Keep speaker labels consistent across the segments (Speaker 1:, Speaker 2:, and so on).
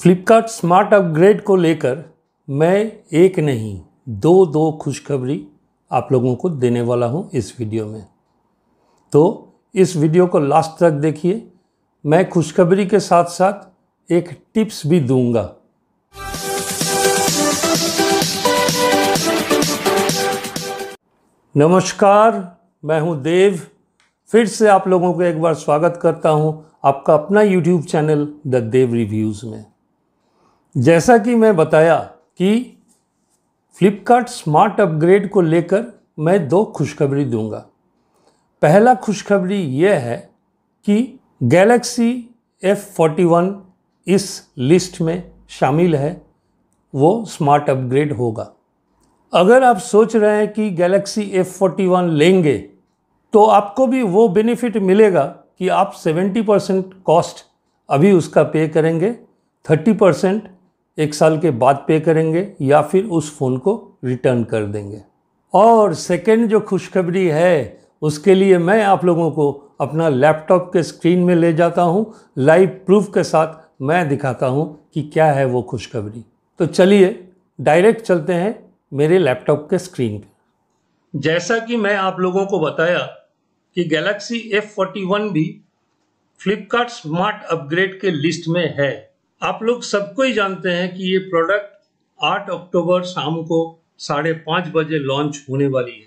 Speaker 1: Flipkart smart upgrade को लेकर मैं एक नहीं दो दो खुशखबरी आप लोगों को देने वाला हूं इस वीडियो में तो इस वीडियो को लास्ट तक देखिए मैं खुशखबरी के साथ साथ एक टिप्स भी दूंगा नमस्कार मैं हूं देव फिर से आप लोगों को एक बार स्वागत करता हूं आपका अपना YouTube channel the Dev reviews में जैसा कि मैं बताया कि फ्लिपकार्ट स्मार्ट अपग्रेड को लेकर मैं दो खुशखबरी दूंगा पहला खुशखबरी यह है कि गैलेक्सी एफ़ फोर्टी वन इस लिस्ट में शामिल है वो स्मार्ट अपग्रेड होगा अगर आप सोच रहे हैं कि गैलेक्सी एफ़ फोर्टी वन लेंगे तो आपको भी वो बेनिफिट मिलेगा कि आप 70 परसेंट कॉस्ट अभी उसका पे करेंगे 30 परसेंट एक साल के बाद पे करेंगे या फिर उस फ़ोन को रिटर्न कर देंगे और सेकेंड जो खुशखबरी है उसके लिए मैं आप लोगों को अपना लैपटॉप के स्क्रीन में ले जाता हूँ लाइव प्रूफ के साथ मैं दिखाता हूँ कि क्या है वो खुशखबरी तो चलिए डायरेक्ट चलते हैं मेरे लैपटॉप के स्क्रीन पर जैसा कि मैं आप लोगों को बताया कि गैलेक्सी एफ फोर्टी वन भी फ्लिपकार्ट स्मार्ट अपग्रेड के लिस्ट में है आप लोग सबको ही जानते हैं कि ये प्रोडक्ट 8 अक्टूबर शाम को साढ़े पाँच बजे लॉन्च होने वाली है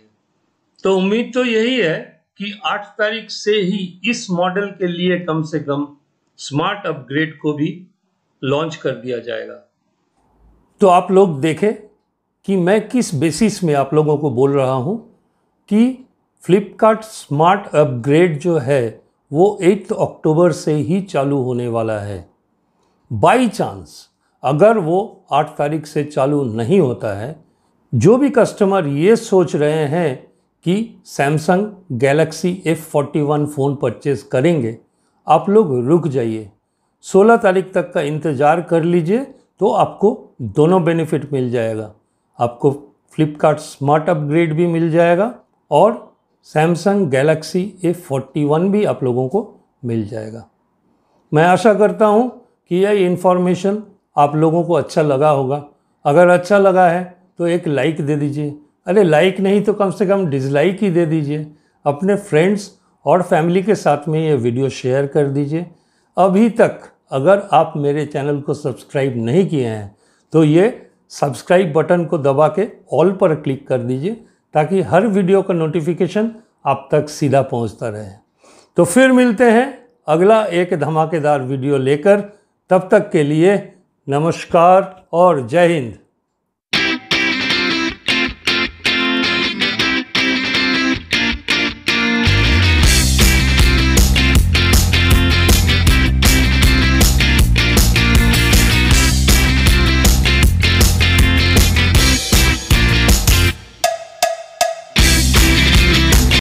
Speaker 1: तो उम्मीद तो यही है कि 8 तारीख से ही इस मॉडल के लिए कम से कम स्मार्ट अपग्रेड को भी लॉन्च कर दिया जाएगा तो आप लोग देखें कि मैं किस बेसिस में आप लोगों को बोल रहा हूँ कि फ्लिपकार्ट स्मार्ट अपग्रेड जो है वो एट अक्टूबर से ही चालू होने वाला है बाई चांस अगर वो आठ तारीख से चालू नहीं होता है जो भी कस्टमर ये सोच रहे हैं कि Samsung Galaxy forty one phone purchase करेंगे आप लोग रुक जाइए 16 तारीख तक का इंतज़ार कर लीजिए तो आपको दोनों बेनिफिट मिल जाएगा आपको फ्लिपकार्ट स्मार्ट अपग्रेड भी मिल जाएगा और Samsung Galaxy A forty one भी आप लोगों को मिल जाएगा मैं आशा करता हूँ कि यह इन्फॉर्मेशन आप लोगों को अच्छा लगा होगा अगर अच्छा लगा है तो एक लाइक दे दीजिए अरे लाइक नहीं तो कम से कम डिसलाइक ही दे दीजिए अपने फ्रेंड्स और फैमिली के साथ में ये वीडियो शेयर कर दीजिए अभी तक अगर आप मेरे चैनल को सब्सक्राइब नहीं किए हैं तो ये सब्सक्राइब बटन को दबा के ऑल पर क्लिक कर दीजिए ताकि हर वीडियो का नोटिफिकेशन आप तक सीधा पहुंचता रहे तो फिर मिलते हैं अगला एक धमाकेदार वीडियो लेकर तब तक के लिए नमस्कार और जय हिंद